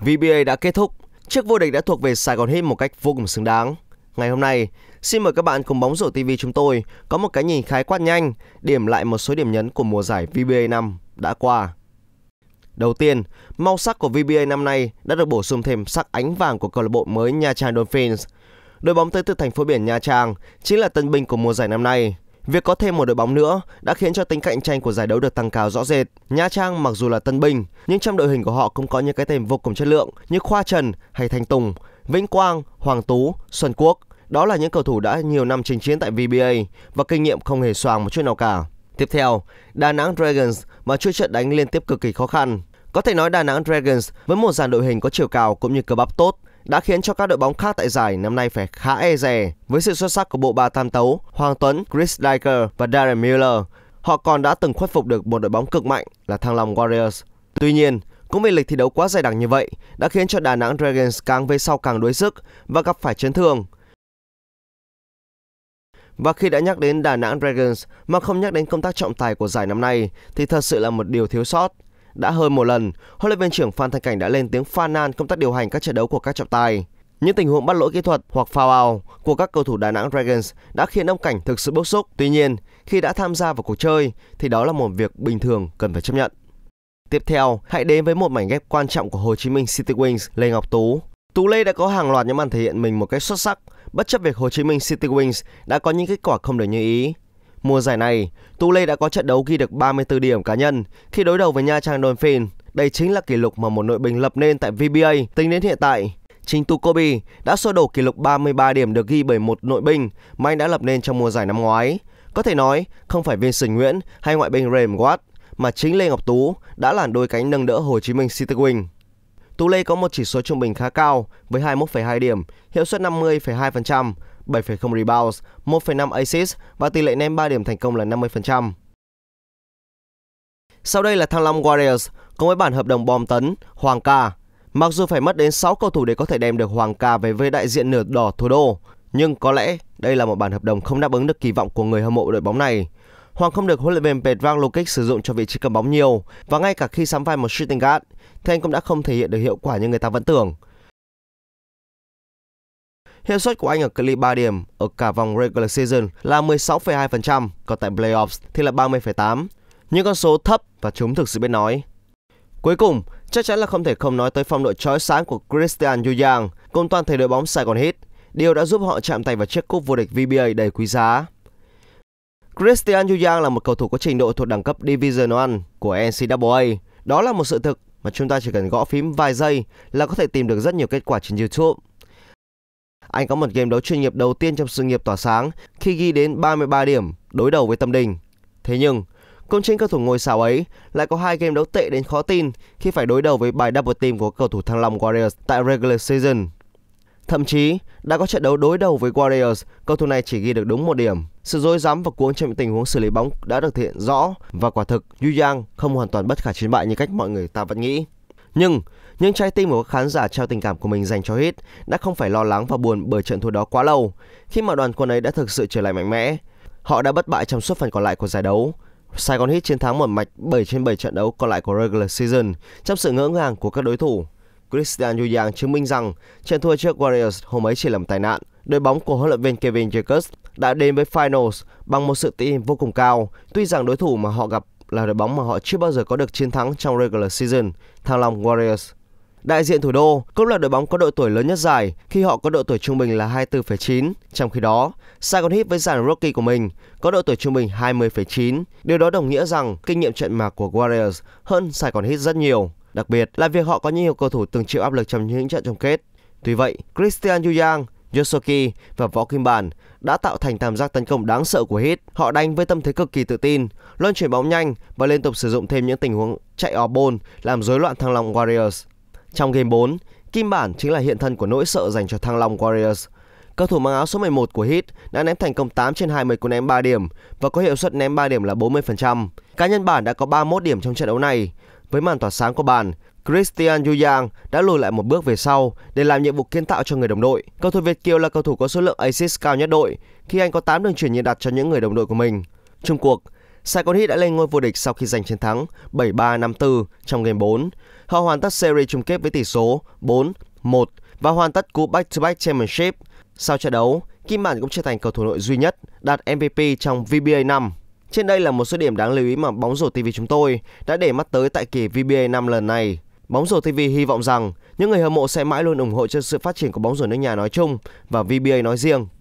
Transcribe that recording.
VBA đã kết thúc, chiếc vô địch đã thuộc về Sài Gòn Heat một cách vô cùng xứng đáng. Ngày hôm nay, xin mời các bạn cùng bóng rổ TV chúng tôi có một cái nhìn khái quát nhanh, điểm lại một số điểm nhấn của mùa giải VBA năm đã qua. Đầu tiên, màu sắc của VBA năm nay đã được bổ sung thêm sắc ánh vàng của câu lạc bộ mới Nha Trang Dolphins. Đội bóng tới từ thành phố biển Nha Trang chính là tân binh của mùa giải năm nay. Việc có thêm một đội bóng nữa đã khiến cho tính cạnh tranh của giải đấu được tăng cao rõ rệt. Nha Trang mặc dù là tân binh, nhưng trong đội hình của họ cũng có những cái tên vô cùng chất lượng như Khoa Trần hay Thanh Tùng, Vĩnh Quang, Hoàng Tú, Xuân Quốc. Đó là những cầu thủ đã nhiều năm chinh chiến tại VBA và kinh nghiệm không hề xoàng một chút nào cả. Tiếp theo, Đà Nẵng Dragons mà chuỗi trận đánh liên tiếp cực kỳ khó khăn. Có thể nói Đà Nẵng Dragons với một dàn đội hình có chiều cao cũng như cơ bắp tốt đã khiến cho các đội bóng khác tại giải năm nay phải khá e dè với sự xuất sắc của bộ ba Tam Tấu, Hoàng Tuấn, Chris Dyker và Darren Miller. Họ còn đã từng khuất phục được một đội bóng cực mạnh là Thăng Long Warriors. Tuy nhiên, cũng vì lịch thi đấu quá dày đặc như vậy đã khiến cho Đà Nẵng Dragons càng về sau càng đuối sức và gặp phải chấn thương. Và khi đã nhắc đến Đà Nẵng Dragons mà không nhắc đến công tác trọng tài của giải năm nay thì thật sự là một điều thiếu sót đã hơn một lần, huấn luyện viên trưởng Phan Thanh Cảnh đã lên tiếng phàn nàn công tác điều hành các trận đấu của các trọng tài. Những tình huống bắt lỗi kỹ thuật hoặc foul out của các cầu thủ Đà Nẵng Dragons đã khiến ông Cảnh thực sự bức xúc. Tuy nhiên, khi đã tham gia vào cuộc chơi thì đó là một việc bình thường cần phải chấp nhận. Tiếp theo, hãy đến với một mảnh ghép quan trọng của Hồ Chí Minh City Wings Lê Ngọc Tú. Tú Lê đã có hàng loạt những màn thể hiện mình một cách xuất sắc, bất chấp việc Hồ Chí Minh City Wings đã có những kết quả không được như ý. Mùa giải này, Tu Lê đã có trận đấu ghi được 34 điểm cá nhân khi đối đầu với Nha Trang Dolphin. Đây chính là kỷ lục mà một nội bình lập nên tại VBA tính đến hiện tại. Chính Tu Tukobi đã xô đổ kỷ lục 33 điểm được ghi bởi một nội binh mà anh đã lập nên trong mùa giải năm ngoái. Có thể nói, không phải Sình Nguyễn hay ngoại binh Rem Watt, mà chính Lê Ngọc Tú đã là đôi cánh nâng đỡ Hồ Chí Minh City Wing. Tu Lê có một chỉ số trung bình khá cao với 21,2 điểm, hiệu suất 50,2%, 7,0 rebounds, 1,5 assists và tỷ lệ ném 3 điểm thành công là 50%. Sau đây là Thăng Long Warriors, cùng với bản hợp đồng bom tấn, Hoàng Ca. Mặc dù phải mất đến 6 cầu thủ để có thể đem được Hoàng Ca về với đại diện nửa đỏ thủ đô, nhưng có lẽ đây là một bản hợp đồng không đáp ứng được kỳ vọng của người hâm mộ đội bóng này. Hoàng không được huấn luyện viên Petran Lukic sử dụng cho vị trí cầm bóng nhiều và ngay cả khi sắm vai một shooting guard, thì anh cũng đã không thể hiện được hiệu quả như người ta vẫn tưởng. Hiệu suất của anh ở cự ly 3 điểm ở cả vòng regular season là 16,2%, còn tại playoffs thì là 30,8. Những con số thấp và chúng thực sự biết nói. Cuối cùng, chắc chắn là không thể không nói tới phong độ chói sáng của Christian Duyang cùng toàn thể đội bóng Sài Gòn Hit, điều đã giúp họ chạm tay vào chiếc cúp vô địch VBA đầy quý giá. Christian Duyang là một cầu thủ có trình độ thuộc đẳng cấp Division 1 của NCAA. Đó là một sự thực mà chúng ta chỉ cần gõ phím vài giây là có thể tìm được rất nhiều kết quả trên YouTube. Anh có một game đấu chuyên nghiệp đầu tiên trong sự nghiệp tỏa sáng khi ghi đến 33 điểm đối đầu với Tâm Đình. Thế nhưng, công trên cầu thủ ngôi sao ấy lại có hai game đấu tệ đến khó tin khi phải đối đầu với bài double team của cầu thủ Thăng Long Warriors tại regular season. Thậm chí, đã có trận đấu đối đầu với Warriors, cầu thủ này chỉ ghi được đúng một điểm. Sự dối rắm và cuống trong những tình huống xử lý bóng đã được thể hiện rõ và quả thực Yu Yang không hoàn toàn bất khả chiến bại như cách mọi người ta vẫn nghĩ. Nhưng nhưng trái tim của các khán giả trao tình cảm của mình dành cho Hit đã không phải lo lắng và buồn bởi trận thua đó quá lâu, khi mà đoàn quân ấy đã thực sự trở lại mạnh mẽ. Họ đã bất bại trong suốt phần còn lại của giải đấu. Sài Gòn Hit chiến thắng một mạch 7 trên 7 trận đấu còn lại của regular season trong sự ngỡ ngàng của các đối thủ. Christian Duyang chứng minh rằng trận thua trước Warriors hôm ấy chỉ là một tai nạn. Đội bóng của huấn luyện viên Kevin Jacobs đã đến với finals bằng một sự tin vô cùng cao, tuy rằng đối thủ mà họ gặp là đội bóng mà họ chưa bao giờ có được chiến thắng trong regular season, Thăng Long Warriors. Đại diện thủ đô cũng là đội bóng có độ tuổi lớn nhất giải khi họ có độ tuổi trung bình là 24,9. Trong khi đó, Saigon Heat với dàn rookie của mình có độ tuổi trung bình 20,9. Điều đó đồng nghĩa rằng kinh nghiệm trận mạc của Warriors hơn Saigon Heat rất nhiều. Đặc biệt là việc họ có nhiều cầu thủ từng chịu áp lực trong những trận chung kết. Tuy vậy, Christian Duyang, Yosoki và Võ Kim Bản đã tạo thành tam giác tấn công đáng sợ của Heat. Họ đánh với tâm thế cực kỳ tự tin, luôn chuyển bóng nhanh và liên tục sử dụng thêm những tình huống chạy off ball làm rối loạn thăng long Warriors. Trong game 4, Kim Bản chính là hiện thân của nỗi sợ dành cho Thăng Long Warriors. Cầu thủ mang áo số 11 của Heat đã ném thành công 8 trên 20 cú ném 3 điểm và có hiệu suất ném 3 điểm là 40%. Cá nhân bản đã có 31 điểm trong trận đấu này. Với màn tỏa sáng của bản, Christian Duyang đã lùi lại một bước về sau để làm nhiệm vụ kiến tạo cho người đồng đội. Cầu thủ Việt Kiều là cầu thủ có số lượng assist cao nhất đội khi anh có 8 đường chuyển nhiệt đặt cho những người đồng đội của mình. Trung cuộc, Saigon Heat đã lên ngôi vô địch sau khi giành chiến thắng 7-3-5-4 trong game 4. Họ hoàn tất series chung kết với tỷ số 4-1 và hoàn tất cú back-to-back championship. Sau trận đấu, Kim Bản cũng trở thành cầu thủ nội duy nhất đạt MVP trong VBA 5. Trên đây là một số điểm đáng lưu ý mà Bóng rổ TV chúng tôi đã để mắt tới tại kỳ VBA 5 lần này. Bóng rổ TV hy vọng rằng những người hâm mộ sẽ mãi luôn ủng hộ cho sự phát triển của bóng rổ nước nhà nói chung và VBA nói riêng.